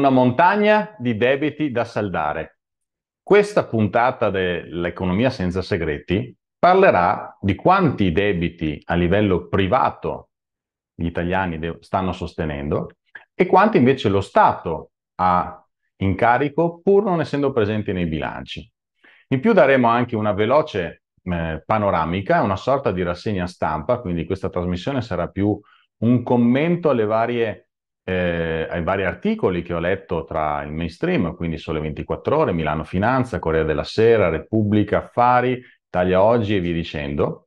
Una montagna di debiti da saldare. Questa puntata dell'economia senza segreti parlerà di quanti debiti a livello privato gli italiani de- stanno sostenendo e quanti invece lo Stato ha in carico pur non essendo presenti nei bilanci. In più daremo anche una veloce eh, panoramica, una sorta di rassegna stampa, quindi questa trasmissione sarà più un commento alle varie eh, ai vari articoli che ho letto tra il mainstream, quindi Sole 24 Ore, Milano Finanza, Corea della Sera, Repubblica, Affari, Italia Oggi e via dicendo,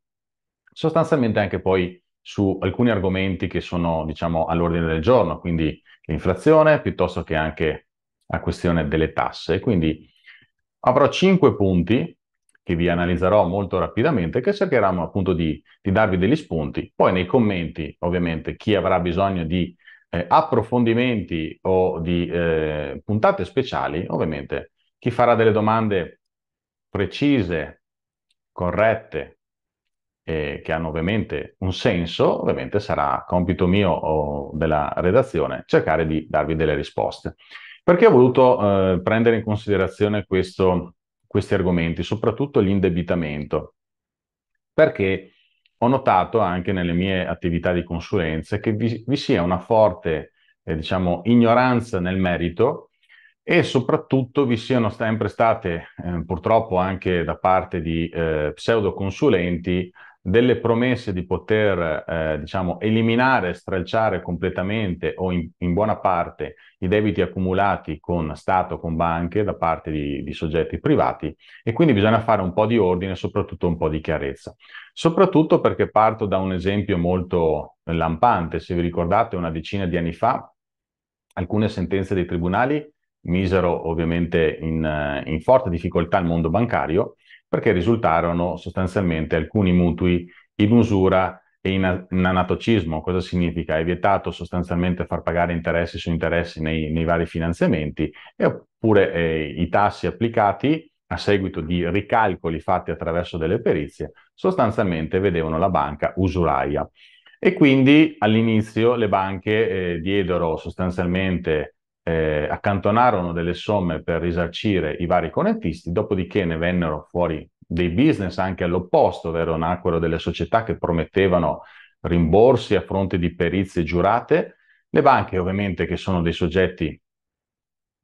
sostanzialmente anche poi su alcuni argomenti che sono diciamo all'ordine del giorno, quindi l'inflazione piuttosto che anche la questione delle tasse. Quindi avrò cinque punti che vi analizzerò molto rapidamente, che cercheremo appunto di, di darvi degli spunti. Poi nei commenti, ovviamente, chi avrà bisogno di eh, approfondimenti o di eh, puntate speciali, ovviamente chi farà delle domande precise, corrette, eh, che hanno ovviamente un senso, ovviamente sarà compito mio o della redazione cercare di darvi delle risposte. Perché ho voluto eh, prendere in considerazione questo, questi argomenti, soprattutto l'indebitamento? Perché ho notato anche nelle mie attività di consulenza che vi, vi sia una forte, eh, diciamo, ignoranza nel merito e soprattutto vi siano sempre state, eh, purtroppo anche da parte di eh, pseudoconsulenti, delle promesse di poter eh, diciamo, eliminare, stralciare completamente o in, in, buona parte i debiti accumulati con Stato, con banche da parte di, di, soggetti privati e quindi bisogna fare un po' di ordine e soprattutto un po' di chiarezza. Soprattutto perché parto da un esempio molto lampante, se vi ricordate una decina di anni fa alcune sentenze dei tribunali misero ovviamente in, in forte difficoltà il mondo bancario perché risultarono sostanzialmente alcuni mutui in usura e in, in anatocismo. Cosa significa? È vietato sostanzialmente far pagare interessi su interessi nei, nei vari finanziamenti, e oppure eh, i tassi applicati a seguito di ricalcoli fatti attraverso delle perizie, sostanzialmente vedevano la banca usuraia. E quindi all'inizio le banche eh, diedero sostanzialmente eh, accantonarono delle somme per risarcire i vari connettisti, dopodiché ne vennero fuori dei business anche all'opposto, ovvero nacquero delle società che promettevano rimborsi a fronte di perizie giurate, le banche ovviamente che sono dei soggetti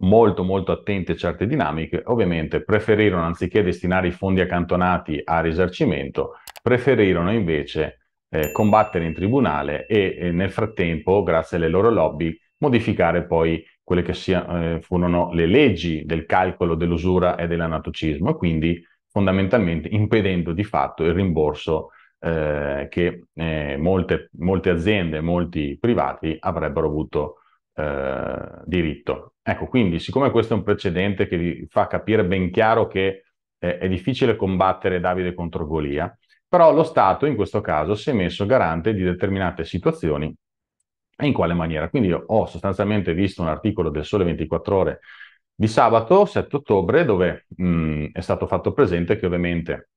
molto molto attenti a certe dinamiche, ovviamente preferirono anziché destinare i fondi accantonati a risarcimento, preferirono invece eh, combattere in tribunale e eh, nel frattempo, grazie alle loro lobby, modificare poi quelle che sia, eh, furono le leggi del calcolo dell'usura e dell'anatocismo, e quindi fondamentalmente impedendo di fatto il rimborso eh, che eh, molte, molte, aziende, molti privati avrebbero avuto eh, diritto. Ecco, quindi siccome questo è un precedente che vi fa capire ben chiaro che eh, è difficile combattere Davide contro Golia, però lo Stato in questo caso si è messo garante di determinate situazioni e in quale maniera. Quindi ho sostanzialmente visto un articolo del Sole 24 ore di sabato 7 ottobre dove mh, mm, è stato fatto presente che ovviamente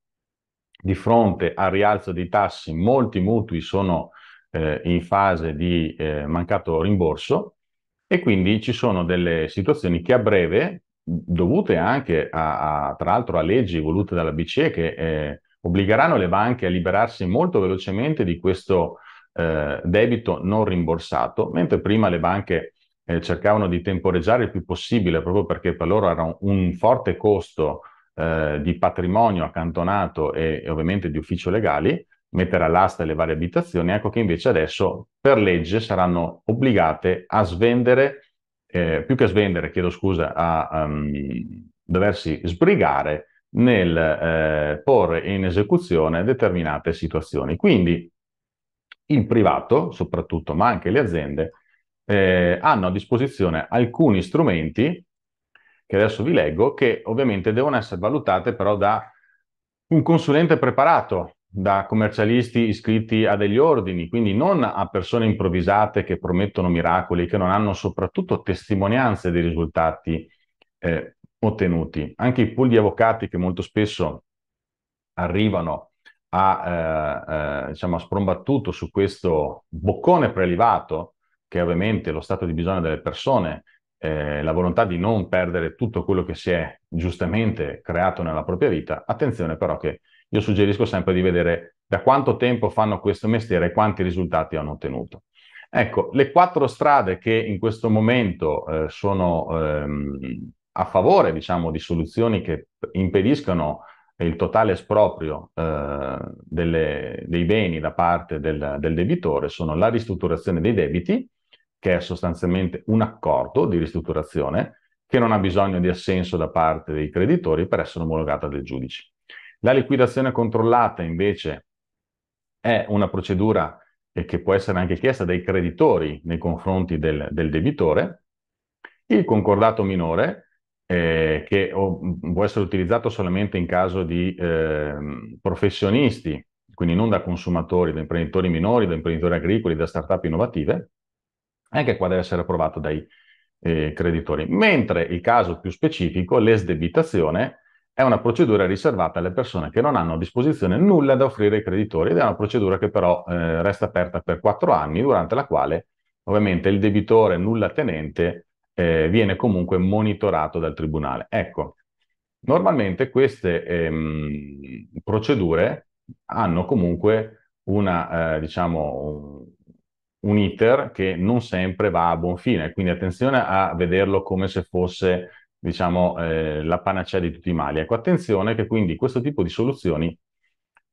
di fronte al rialzo dei tassi molti mutui sono eh, in fase di eh, mancato rimborso e quindi ci sono delle situazioni che a breve, dovute anche a, a, tra l'altro a leggi volute dalla BCE che eh, obbligheranno le banche a liberarsi molto velocemente di questo eh, debito non rimborsato, mentre prima le banche eh, cercavano di temporeggiare il più possibile proprio perché per loro era un, forte costo eh, di patrimonio accantonato e, e, ovviamente di ufficio legali mettere all'asta le varie abitazioni, ecco che invece adesso per legge saranno obbligate a svendere, eh, più che a svendere, chiedo scusa, a um, doversi sbrigare nel eh, porre in esecuzione determinate situazioni. Quindi il privato soprattutto, ma anche le aziende, eh, hanno a disposizione alcuni strumenti, che adesso vi leggo, che ovviamente devono essere valutate però da un consulente preparato, da commercialisti iscritti a degli ordini, quindi non a persone improvvisate che promettono miracoli, che non hanno soprattutto testimonianze dei risultati eh, ottenuti. Anche i pool di avvocati che molto spesso arrivano ha eh, eh, diciamo, sprombattuto su questo boccone prelevato, che è ovviamente lo stato di bisogno delle persone, eh, la volontà di non perdere tutto quello che si è giustamente creato nella propria vita, attenzione però che io suggerisco sempre di vedere da quanto tempo fanno questo mestiere e quanti risultati hanno ottenuto. Ecco, le quattro strade che in questo momento eh, sono ehm, a favore, diciamo, di soluzioni che impediscano il totale esproprio eh, delle, dei beni da parte del, del, debitore sono la ristrutturazione dei debiti, che è sostanzialmente un accordo di ristrutturazione che non ha bisogno di assenso da parte dei creditori per essere omologata dal giudice. La liquidazione controllata invece è una procedura che può essere anche chiesta dai creditori nei confronti del, del debitore. Il concordato minore eh, che o, mm, mm, può essere utilizzato solamente in caso di eh, professionisti, quindi non da consumatori, da imprenditori minori, da imprenditori agricoli, da startup innovative, anche qua deve essere approvato dai eh, creditori. Mentre il caso più specifico, l'esdebitazione, è una procedura riservata alle persone che non hanno a disposizione nulla da offrire ai creditori ed è una procedura che però eh, resta aperta per quattro anni, durante la quale ovviamente il debitore nulla tenente eh, viene comunque monitorato dal tribunale. Ecco, normalmente queste ehm, procedure hanno comunque una, eh, diciamo, un iter che non sempre va a buon fine, quindi attenzione a vederlo come se fosse diciamo, eh, la panacea di tutti i mali. Ecco, attenzione che quindi questo tipo di soluzioni,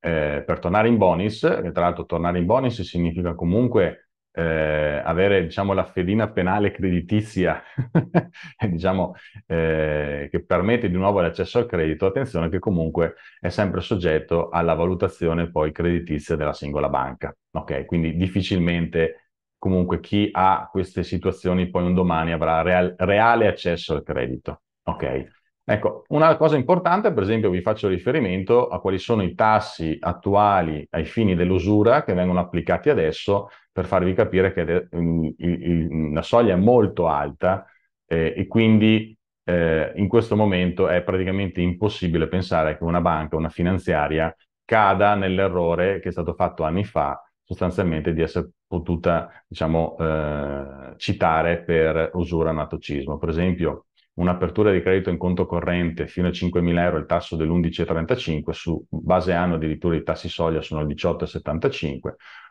eh, per tornare in bonus, che tra l'altro tornare in bonus significa comunque eh, avere diciamo, la fedina penale creditizia diciamo, eh, che permette di nuovo l'accesso al credito, attenzione che comunque è sempre soggetto alla valutazione poi creditizia della singola banca. Okay? Quindi difficilmente comunque chi ha queste situazioni poi un domani avrà real- reale accesso al credito. Okay? Ecco, una cosa importante, per esempio, vi faccio riferimento a quali sono i tassi attuali ai fini dell'usura che vengono applicati adesso per farvi capire che mm, la soglia è molto alta eh, e quindi eh, in questo momento è praticamente impossibile pensare che una banca, una finanziaria, cada nell'errore che è stato fatto anni fa, sostanzialmente di essere potuta, diciamo, eh, citare per usura anatocismo. Per esempio, un'apertura di credito in conto corrente fino a 5.000 euro il tasso dell'11,35, su base anno addirittura i tassi soglia sono il 18,75,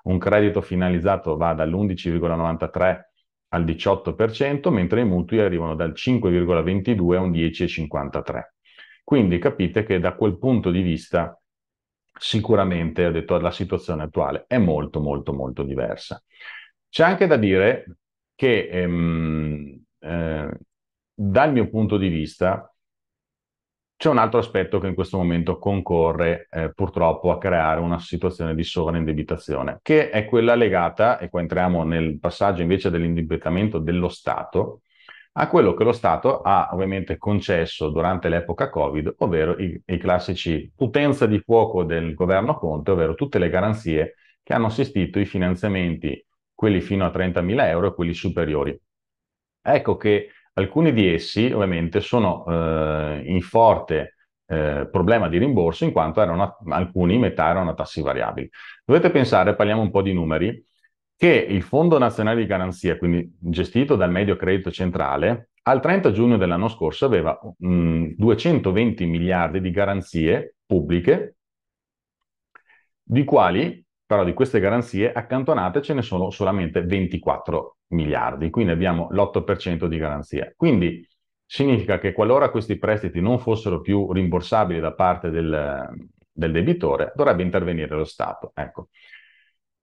un credito finalizzato va dall'11,93 al 18%, mentre i mutui arrivano dal 5,22 a un 10,53. Quindi capite che da quel punto di vista sicuramente, ho detto, la situazione attuale è molto molto molto diversa. C'è anche da dire che ehm, eh, dal mio punto di vista c'è un altro aspetto che in questo momento concorre eh, purtroppo a creare una situazione di sovraindebitazione, che è quella legata, e qua entriamo nel passaggio invece dell'indebitamento dello Stato, a quello che lo Stato ha ovviamente concesso durante l'epoca Covid, ovvero i, i classici potenza di fuoco del governo Conte, ovvero tutte le garanzie che hanno assistito i finanziamenti, quelli fino a 30.000 euro e quelli superiori. Ecco che Alcuni di essi ovviamente sono eh, in forte eh, problema di rimborso in quanto erano, alcuni metà erano a tassi variabili. Dovete pensare, parliamo un po' di numeri, che il Fondo Nazionale di Garanzia, quindi gestito dal Medio Credito Centrale, al 30 giugno dell'anno scorso aveva mh, mm, 220 miliardi di garanzie pubbliche, di quali però di queste garanzie accantonate ce ne sono solamente 24 miliardi, quindi abbiamo l'8% di garanzia. Quindi significa che qualora questi prestiti non fossero più rimborsabili da parte del, del debitore, dovrebbe intervenire lo Stato. Ecco.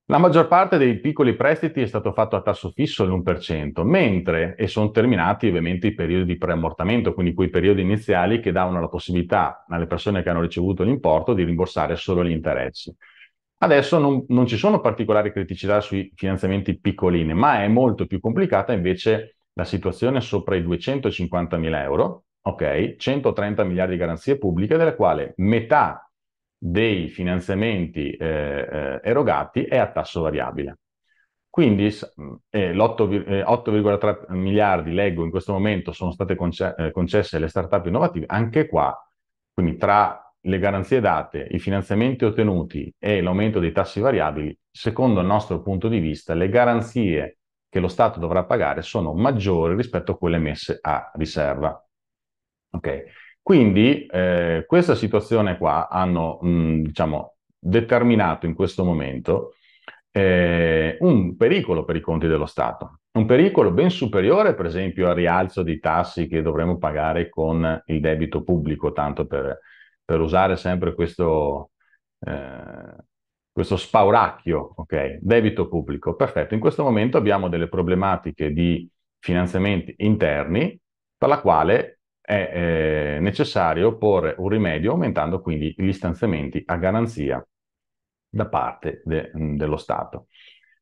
La maggior parte dei piccoli prestiti è stato fatto a tasso fisso all'1%, mentre, e sono terminati ovviamente i periodi di preammortamento, quindi quei periodi iniziali che davano la possibilità alle persone che hanno ricevuto l'importo di rimborsare solo gli interessi. Adesso non, non ci sono particolari criticità sui finanziamenti piccolini, ma è molto più complicata invece la situazione sopra i 250 mila euro, ok? 130 miliardi di garanzie pubbliche, della quale metà dei finanziamenti eh, eh, erogati è a tasso variabile. Quindi mm, eh, l'8,3 miliardi, leggo in questo momento, sono state conce- eh, concesse alle start-up innovative, anche qua, quindi tra le garanzie date, i finanziamenti ottenuti e l'aumento dei tassi variabili, secondo il nostro punto di vista, le garanzie che lo Stato dovrà pagare sono maggiori rispetto a quelle messe a riserva. Okay. Quindi eh, questa situazione qua hanno mh, diciamo, determinato in questo momento eh, un pericolo per i conti dello Stato, un pericolo ben superiore per esempio al rialzo dei tassi che dovremmo pagare con il debito pubblico, tanto per, per usare sempre questo, eh, questo spauracchio, ok? Debito pubblico, perfetto. In questo momento abbiamo delle problematiche di finanziamenti interni per la quale è eh, necessario porre un rimedio aumentando quindi gli stanziamenti a garanzia da parte de- dello Stato.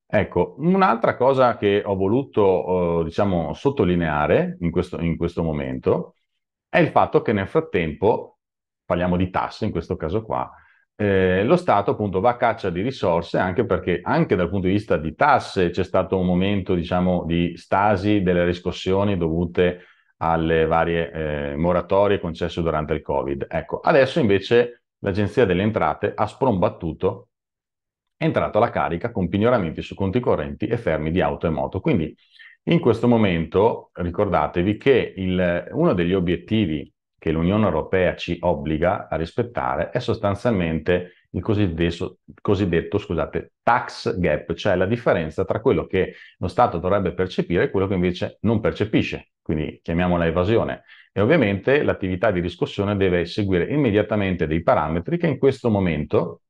Ecco, un'altra cosa che ho voluto, eh, diciamo, sottolineare in questo, in questo momento è il fatto che nel frattempo parliamo di tasse in questo caso qua, eh, lo Stato appunto va a caccia di risorse anche perché anche dal punto di vista di tasse c'è stato un momento diciamo di stasi delle riscossioni dovute alle varie eh, moratorie concesse durante il Covid. Ecco, adesso invece l'Agenzia delle Entrate ha sprombattuto, è entrato alla carica con pignoramenti su conti correnti e fermi di auto e moto. Quindi in questo momento ricordatevi che il, uno degli obiettivi che l'Unione Europea ci obbliga a rispettare è sostanzialmente il cosiddetto, cosiddetto scusate, tax gap, cioè la differenza tra quello che lo Stato dovrebbe percepire e quello che invece non percepisce, quindi chiamiamola evasione. E ovviamente l'attività di riscossione deve seguire immediatamente dei parametri che in questo momento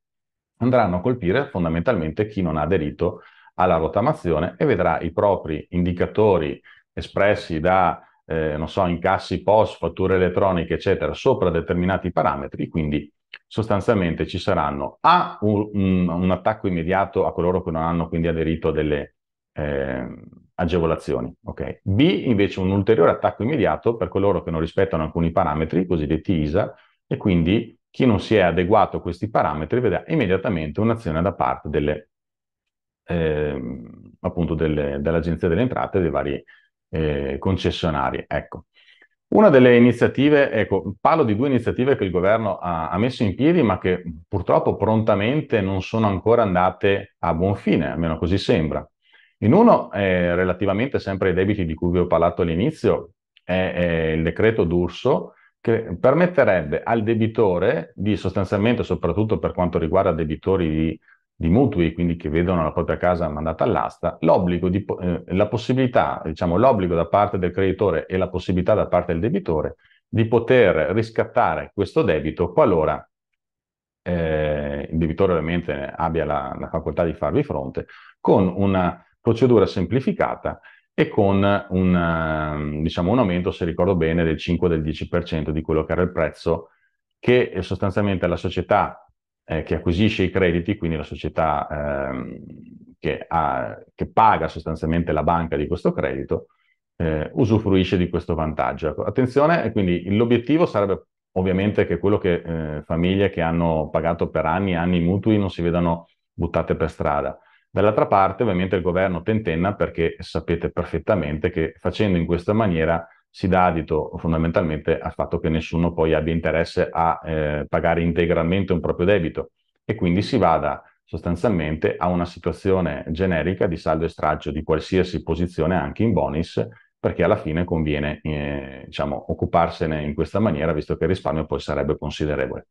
andranno a colpire fondamentalmente chi non ha aderito alla rotamazione e vedrà i propri indicatori espressi da eh, non so, incassi post, fatture elettroniche, eccetera, sopra determinati parametri, quindi sostanzialmente ci saranno A, un, un, un attacco immediato a coloro che non hanno quindi aderito a delle eh, agevolazioni, okay? B, invece un ulteriore attacco immediato per coloro che non rispettano alcuni parametri, cosiddetti ISA, e quindi chi non si è adeguato a questi parametri vedrà immediatamente un'azione da parte delle, eh, dell'Agenzia delle Entrate e dei vari eh, concessionari. Ecco. Una delle iniziative, ecco, parlo di due iniziative che il governo ha, ha, messo in piedi, ma che purtroppo prontamente non sono ancora andate a buon fine, almeno così sembra. In uno, eh, relativamente sempre ai debiti di cui vi ho parlato all'inizio, è, è il decreto d'Urso, che permetterebbe al debitore di sostanzialmente, soprattutto per quanto riguarda debitori di di mutui, quindi che vedono la propria casa mandata all'asta, l'obbligo, di, eh, la possibilità, diciamo, l'obbligo da parte del creditore e la possibilità da parte del debitore di poter riscattare questo debito qualora eh, il debitore ovviamente abbia la, la facoltà di farvi fronte, con una procedura semplificata e con un, diciamo, un aumento, se ricordo bene, del 5-10% di quello che era il prezzo che eh, sostanzialmente la società eh, che acquisisce i crediti, quindi la società ehm, che, ha, che, paga sostanzialmente la banca di questo credito, eh, usufruisce di questo vantaggio. Ecco, attenzione, quindi l'obiettivo sarebbe ovviamente che quello che eh, famiglie che hanno pagato per anni e anni i mutui non si vedano buttate per strada. Dall'altra parte ovviamente il governo tentenna perché sapete perfettamente che facendo in questa maniera si dà adito fondamentalmente al fatto che nessuno poi abbia interesse a eh, pagare integralmente un proprio debito e quindi si vada sostanzialmente a una situazione generica di saldo e straccio di qualsiasi posizione anche in bonus perché alla fine conviene eh, diciamo, occuparsene in questa maniera visto che il risparmio poi sarebbe considerevole.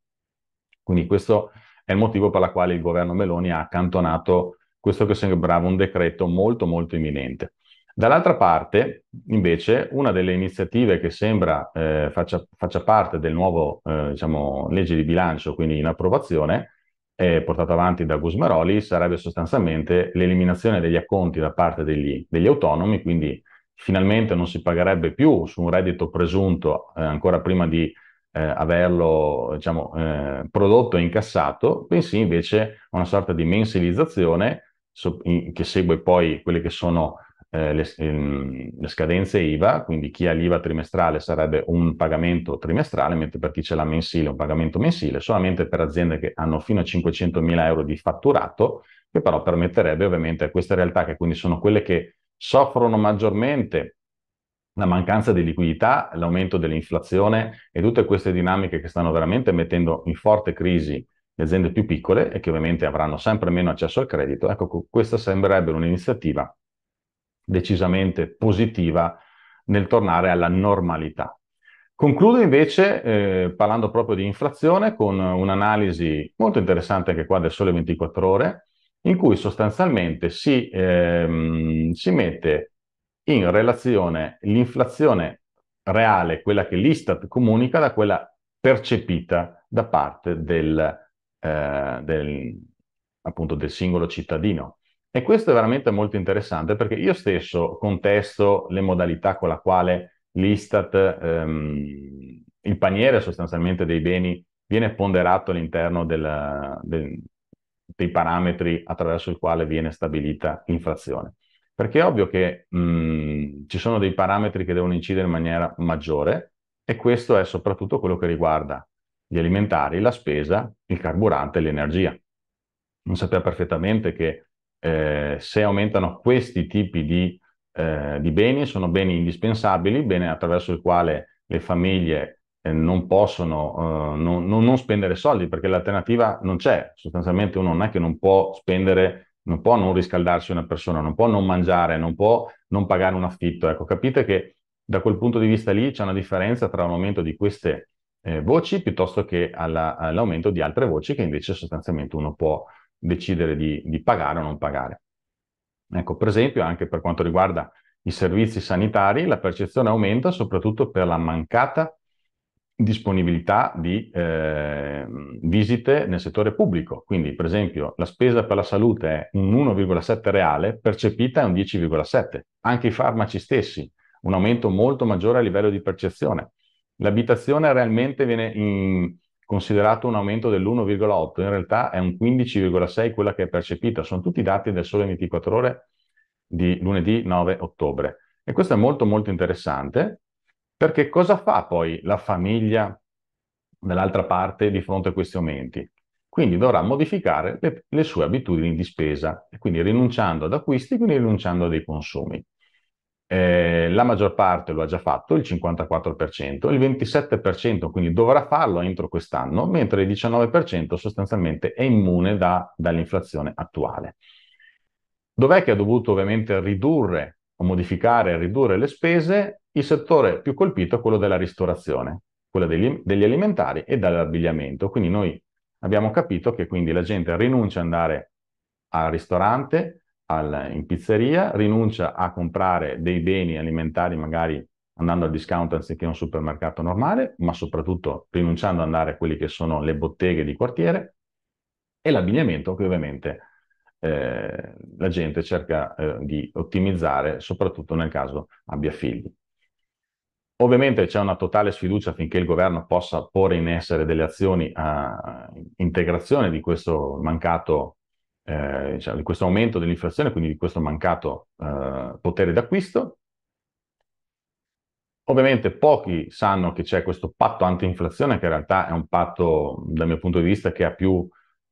Quindi questo è il motivo per il quale il governo Meloni ha accantonato questo che sembrava un decreto molto molto imminente. Dall'altra parte, invece, una delle iniziative che sembra eh, faccia, faccia, parte del nuovo eh, diciamo, legge di bilancio, quindi in approvazione, eh, portata avanti da Gusmaroli, sarebbe sostanzialmente l'eliminazione degli acconti da parte degli, degli, autonomi, quindi finalmente non si pagherebbe più su un reddito presunto eh, ancora prima di eh, averlo diciamo, eh, prodotto e incassato, bensì invece una sorta di mensilizzazione so, in, che segue poi quelle che sono eh, le, ehm, le, scadenze IVA, quindi chi ha l'IVA trimestrale sarebbe un pagamento trimestrale, mentre per chi ce l'ha mensile un pagamento mensile, solamente per aziende che hanno fino a 500.000 euro di fatturato, che però permetterebbe ovviamente a queste realtà, che quindi sono quelle che soffrono maggiormente la mancanza di liquidità, l'aumento dell'inflazione e tutte queste dinamiche che stanno veramente mettendo in forte crisi le aziende più piccole e che ovviamente avranno sempre meno accesso al credito, ecco, questa sembrerebbe un'iniziativa decisamente positiva nel tornare alla normalità. Concludo invece eh, parlando proprio di inflazione con un'analisi molto interessante anche qua del Sole 24 Ore, in cui sostanzialmente si, ehm, si mette in relazione l'inflazione reale, quella che l'Istat comunica, da quella percepita da parte del, eh, del, appunto, del singolo cittadino. E questo è veramente molto interessante perché io stesso contesto le modalità con la quale l'Istat, ehm, il paniere sostanzialmente dei beni, viene ponderato all'interno del, del, dei parametri attraverso il quale viene stabilita l'inflazione. Perché è ovvio che mh, ci sono dei parametri che devono incidere in maniera maggiore e questo è soprattutto quello che riguarda gli alimentari, la spesa, il carburante e l'energia. Non sappiamo perfettamente che eh, se aumentano questi tipi di, eh, di, beni, sono beni indispensabili, bene attraverso il quale le famiglie eh, non possono eh, non, non spendere soldi, perché l'alternativa non c'è. Sostanzialmente uno non è che non può spendere non può non riscaldarsi una persona, non può non mangiare, non può non pagare un affitto. Ecco, capite che da quel punto di vista lì c'è una differenza tra un aumento di queste eh, voci piuttosto che alla, all'aumento di altre voci che invece sostanzialmente uno può, decidere di, di pagare o non pagare. Ecco, per esempio, anche per quanto riguarda i servizi sanitari, la percezione aumenta soprattutto per la mancata disponibilità di eh, visite nel settore pubblico. Quindi, per esempio, la spesa per la salute è un 1,7 reale, percepita è un 10,7. Anche i farmaci stessi, un aumento molto maggiore a livello di percezione. L'abitazione realmente viene in, considerato un aumento dell'1,8, in realtà è un 15,6 quella che è percepita, sono tutti dati del Sole 24 ore di lunedì 9 ottobre. E questo è molto molto interessante perché cosa fa poi la famiglia dall'altra parte di fronte a questi aumenti? Quindi dovrà modificare le, le sue abitudini di spesa, quindi rinunciando ad acquisti, quindi rinunciando a dei consumi eh, la maggior parte lo ha già fatto, il 54%, il 27% quindi dovrà farlo entro quest'anno, mentre il 19% sostanzialmente è immune da, dall'inflazione attuale. Dov'è che ha dovuto ovviamente ridurre o modificare e ridurre le spese? Il settore più colpito è quello della ristorazione, quello degli, degli alimentari e dell'abbigliamento. Quindi noi abbiamo capito che quindi la gente rinuncia ad andare al ristorante, al, in pizzeria, rinuncia a comprare dei beni alimentari magari andando al discount anziché a un supermercato normale, ma soprattutto rinunciando ad andare a quelle che sono le botteghe di quartiere e l'abbigliamento che ovviamente eh, la gente cerca eh, di ottimizzare, soprattutto nel caso abbia figli. Ovviamente c'è una totale sfiducia affinché il governo possa porre in essere delle azioni a integrazione di questo mancato eh, diciamo, di questo aumento dell'inflazione, quindi di questo mancato eh, potere d'acquisto. Ovviamente pochi sanno che c'è questo patto antinflazione, che in realtà è un patto, dal mio punto di vista, che ha più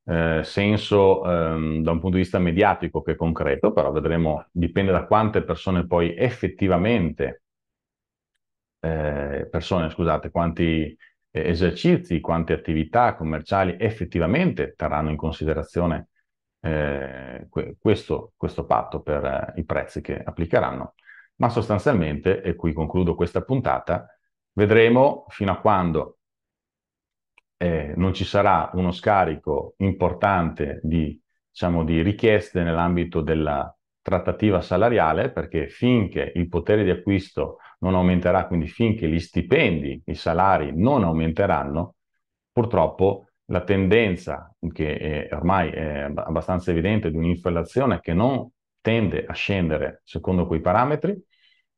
eh, senso ehm, da un punto di vista mediatico che concreto, però vedremo, dipende da quante persone poi effettivamente, eh, persone, scusate, quanti esercizi, quante attività commerciali effettivamente terranno in considerazione eh, questo, questo, patto per eh, i prezzi che applicheranno, ma sostanzialmente, e qui concludo questa puntata, vedremo fino a quando eh, non ci sarà uno scarico importante di, diciamo, di richieste nell'ambito della trattativa salariale, perché finché il potere di acquisto non aumenterà, quindi finché gli stipendi, i salari non aumenteranno, purtroppo la tendenza, che è ormai è abbastanza evidente, di un'inflazione che non tende a scendere secondo quei parametri,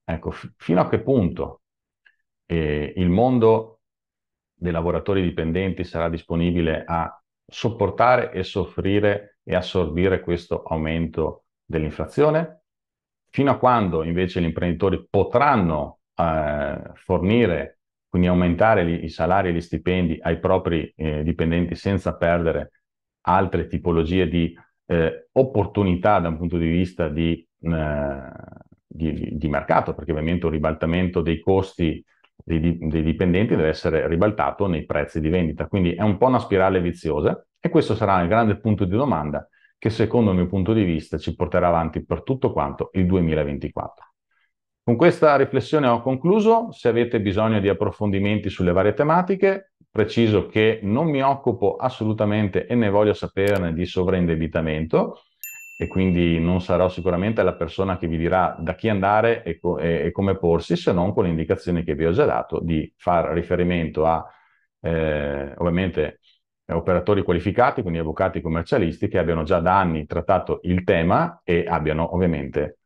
ecco, f- fino a che punto eh, il mondo dei lavoratori dipendenti sarà disponibile a sopportare e soffrire e assorbire questo aumento dell'inflazione? Fino a quando invece gli imprenditori potranno eh, fornire quindi aumentare gli, i salari e gli stipendi ai propri eh, dipendenti senza perdere altre tipologie di eh, opportunità da un punto di vista di, eh, di, di, mercato, perché ovviamente un ribaltamento dei costi dei, dei dipendenti deve essere ribaltato nei prezzi di vendita. Quindi è un po' una spirale viziosa e questo sarà il grande punto di domanda che secondo il mio punto di vista ci porterà avanti per tutto quanto il 2024. Con questa riflessione ho concluso. Se avete bisogno di approfondimenti sulle varie tematiche, preciso che non mi occupo assolutamente e ne voglio saperne di sovraindebitamento e quindi non sarò sicuramente la persona che vi dirà da chi andare e, co- e come porsi, se non con le indicazioni che vi ho già dato di far riferimento a eh, ovviamente operatori qualificati, quindi avvocati commercialisti che abbiano già da anni trattato il tema e abbiano ovviamente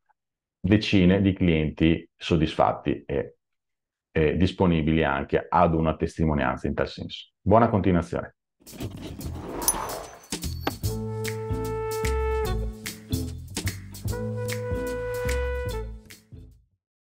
decine di clienti soddisfatti e, e disponibili anche ad una testimonianza in tal senso. Buona continuazione.